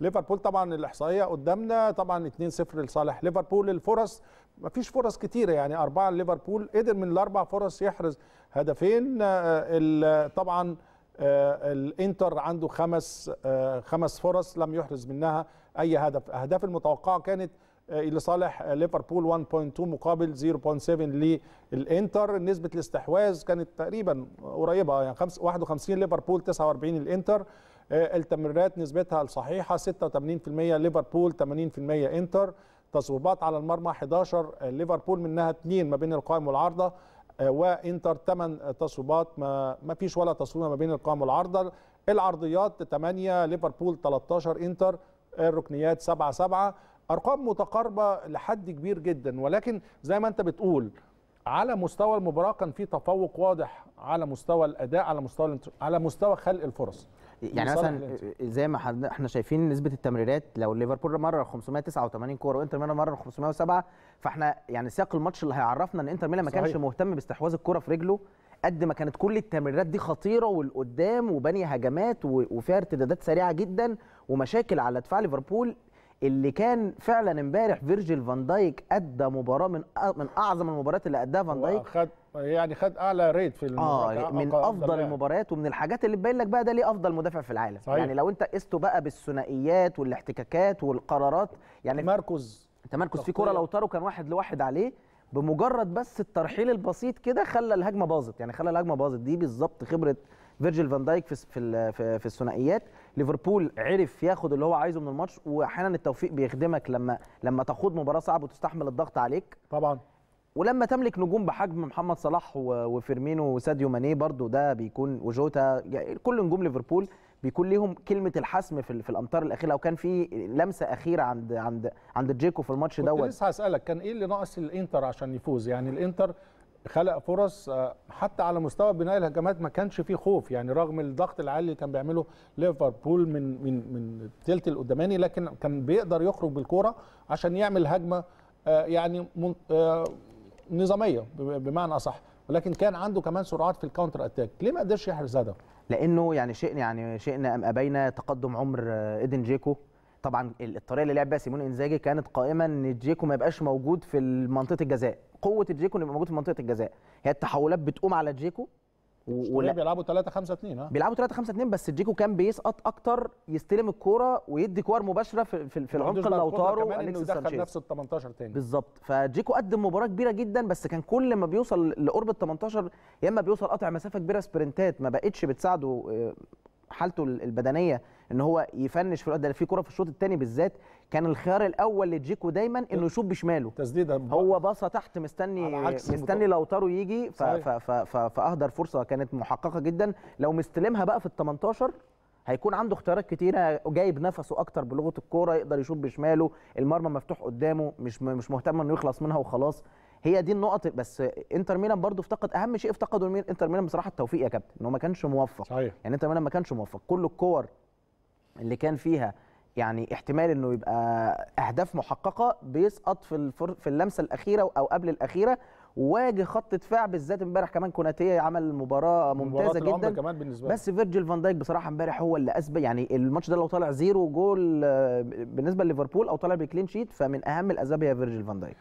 ليفربول طبعا الاحصائيه قدامنا طبعا 2-0 لصالح ليفربول الفرص ما فيش فرص كتيره يعني اربعه ليفربول قدر من الاربع فرص يحرز هدفين آه، طبعا آه، الانتر عنده خمس آه، خمس فرص لم يحرز منها اي هدف اهداف المتوقعه كانت لصالح ليفربول 1.2 مقابل 0.7 للانتر نسبه الاستحواذ كانت تقريبا قريبه يعني 51 ليفربول 49 الانتر آه، التمريرات نسبتها الصحيحه 86% ليفربول 80% انتر تصويبات على المرمى 11 آه، ليفربول منها اثنين ما بين القائم والعارضه آه، وانتر 8 تصويبات ما ما فيش ولا تصويبه ما بين القائم والعارضه العرضيات 8 ليفربول 13 انتر الركنيات 7 7 ارقام متقاربه لحد كبير جدا ولكن زي ما انت بتقول على مستوى المباراه كان في تفوق واضح على مستوى الاداء على مستوى على مستوى خلق الفرص يعني مثلا آه، زي ما احنا شايفين نسبه التمريرات لو ليفربول مره 589 كوره وانتر ميلان مره 507 فاحنا يعني سياق الماتش اللي هيعرفنا ان انتر ميلان ما كانش مهتم باستحواذ الكوره في رجله قد ما كانت كل التمريرات دي خطيره والقدام وبني هجمات وفيها ارتدادات سريعه جدا ومشاكل على دفاع ليفربول اللي كان فعلا امبارح فيرجيل فان دايك ادى مباراه من من اعظم المباريات اللي اداها فان دايك خد يعني خد اعلى ريت في المباراه اه من افضل المباريات ومن الحاجات اللي تبين لك بقى ده ليه افضل مدافع في العالم صحيح. يعني لو انت قسته بقى بالثنائيات والاحتكاكات والقرارات يعني تمركز تمركز في كوره لو طاروا كان واحد لواحد عليه بمجرد بس الترحيل البسيط كده خلى الهجمه باظت يعني خلى الهجمه باظت دي بالظبط خبره فيرجيل فان دايك في في في الثنائيات ليفربول عرف ياخد اللي هو عايزه من الماتش واحيانا التوفيق بيخدمك لما لما تخوض مباراه صعبه وتستحمل الضغط عليك طبعا ولما تملك نجوم بحجم محمد صلاح وفيرمينو وساديو ماني برضو ده بيكون وجوتا كل نجوم ليفربول بيكون ليهم كلمه الحسم في, في الامتار الاخيره وكان كان في لمسه اخيره عند عند عند جيكو في الماتش دوت لسه هسالك كان ايه اللي ناقص الانتر عشان يفوز يعني الانتر خلق فرص آه، حتى على مستوى بناء الهجمات ما كانش فيه خوف يعني رغم الضغط العالي اللي كان بيعمله ليفربول من من من الثلث القداماني لكن كان بيقدر يخرج بالكوره عشان يعمل هجمه آه، يعني آه، نظاميه بمعنى اصح ولكن كان عنده كمان سرعات في الكاونتر اتاك ليه ما قدرش يحرز هدف لانه يعني شئنا يعني شئنا ام ابينا تقدم عمر ايدن جيكو طبعا الطريقه اللي لعب بيها سيمون انزاجي كانت قائمه ان جيكو ما يبقاش موجود في منطقه الجزاء قوه جيكو انه يبقى موجود في منطقه الجزاء هي التحولات بتقوم على جيكو ولا بيلعبوا 3 5 2 ها بيلعبوا 3 5 2 بس جيكو كان بيسقط اكتر يستلم الكوره ويدي كور مباشره في في, في العمق لوتارو واليكس سانشيز نفس ال 18 تاني بالظبط فجيكو قدم مباراه كبيره جدا بس كان كل ما بيوصل لقرب ال 18 يا اما بيوصل قطع مسافه كبيره سبرنتات ما بقتش بتساعده آه، حالته البدنيه ان هو يفنش في الوقت ده في كره في الشوط الثاني بالذات كان الخيار الاول لجيكو دايما انه يشوط بشماله تسديده هو باصه تحت مستني مستني لو طارو يجي فاهدر فرصه كانت محققه جدا لو مستلمها بقى في ال 18 هيكون عنده اختيارات كتيره جايب نفسه اكتر بلغه الكوره يقدر يشوط بشماله المرمى مفتوح قدامه مش مش مهتم انه يخلص منها وخلاص هي دي النقط بس انتر ميلان برضو افتقد اهم شيء افتقده انتر ميلان بصراحه التوفيق يا كابتن ان هو ما كانش موفق صحيح. يعني انتر ميلان ما كانش موفق كل الكور اللي كان فيها يعني احتمال انه يبقى اهداف محققه بيسقط في الفر... في اللمسه الاخيره او قبل الاخيره وواجه خط دفاع بالذات امبارح كمان كوناتيه عمل مباراه ممتازه جدا كمان بالنسبة بس فيرجيل فان دايك بصراحه امبارح هو اللي اثبت يعني الماتش ده لو طالع زيرو جول آه، بالنسبه لليفربول او طالع بكلين شيت فمن اهم الاسباب هي فيرجيل فان دايك